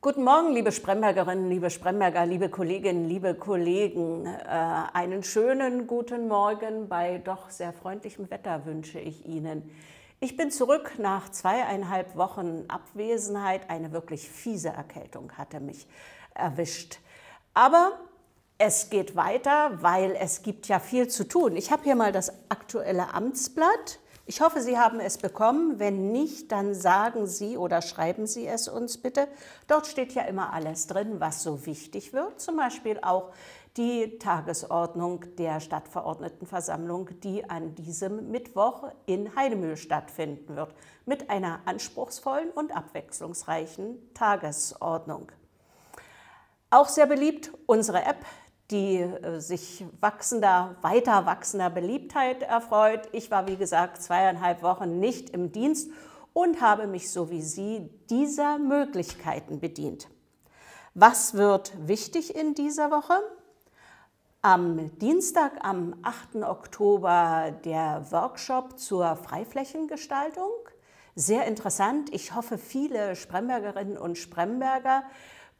Guten Morgen, liebe Sprembergerinnen, liebe Spremberger, liebe Kolleginnen, liebe Kollegen. Äh, einen schönen guten Morgen bei doch sehr freundlichem Wetter wünsche ich Ihnen. Ich bin zurück nach zweieinhalb Wochen Abwesenheit. Eine wirklich fiese Erkältung hatte mich erwischt. Aber es geht weiter, weil es gibt ja viel zu tun. Ich habe hier mal das aktuelle Amtsblatt. Ich hoffe, Sie haben es bekommen. Wenn nicht, dann sagen Sie oder schreiben Sie es uns bitte. Dort steht ja immer alles drin, was so wichtig wird. Zum Beispiel auch die Tagesordnung der Stadtverordnetenversammlung, die an diesem Mittwoch in Heidemühl stattfinden wird, mit einer anspruchsvollen und abwechslungsreichen Tagesordnung. Auch sehr beliebt unsere App, die äh, sich wachsender, weiter wachsender Beliebtheit erfreut. Ich war, wie gesagt, zweieinhalb Wochen nicht im Dienst und habe mich so wie Sie dieser Möglichkeiten bedient. Was wird wichtig in dieser Woche? Am Dienstag, am 8. Oktober, der Workshop zur Freiflächengestaltung. Sehr interessant. Ich hoffe, viele Sprembergerinnen und Spremberger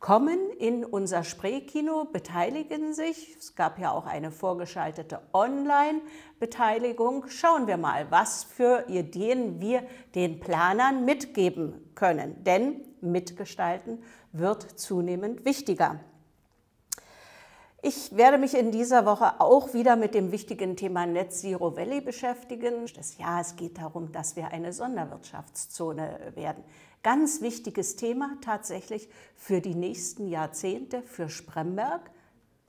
kommen in unser Spreekino, beteiligen sich. Es gab ja auch eine vorgeschaltete Online-Beteiligung. Schauen wir mal, was für Ideen wir den Planern mitgeben können. Denn mitgestalten wird zunehmend wichtiger. Ich werde mich in dieser Woche auch wieder mit dem wichtigen Thema Net Zero Valley beschäftigen. ja, es geht darum, dass wir eine Sonderwirtschaftszone werden. Ganz wichtiges Thema tatsächlich für die nächsten Jahrzehnte, für Spremberg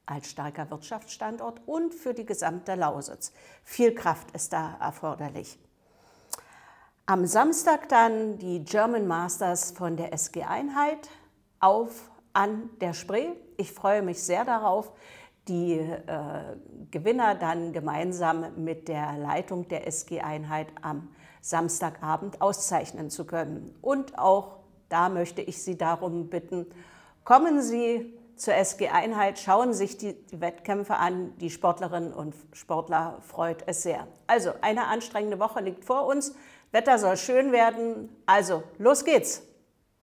als starker Wirtschaftsstandort und für die gesamte Lausitz. Viel Kraft ist da erforderlich. Am Samstag dann die German Masters von der SG Einheit auf an der Spree. Ich freue mich sehr darauf, die äh, Gewinner dann gemeinsam mit der Leitung der SG-Einheit am Samstagabend auszeichnen zu können. Und auch da möchte ich Sie darum bitten, kommen Sie zur SG-Einheit, schauen sich die Wettkämpfe an. Die Sportlerinnen und Sportler freut es sehr. Also eine anstrengende Woche liegt vor uns. Wetter soll schön werden. Also los geht's!